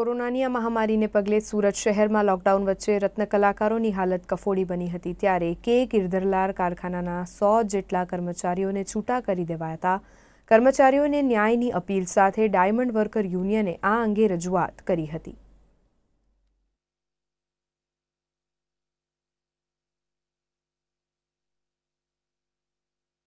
કોરોનાની આ મહામારીને પગલે સુરત શહેરમાં લોકડાઉન વચ્ચે રત્ન કલાકારોની હાલત કફોડી બની હતી ત્યારે કે ગિરધરલાર કારખાનાના સો જેટલા કર્મચારીઓને છૂટા કરી દેવાયા હતા કર્મચારીઓને ન્યાયની અપીલ સાથે ડાયમંડ વર્કર યુનિયને આ અંગે રજૂઆત કરી હતી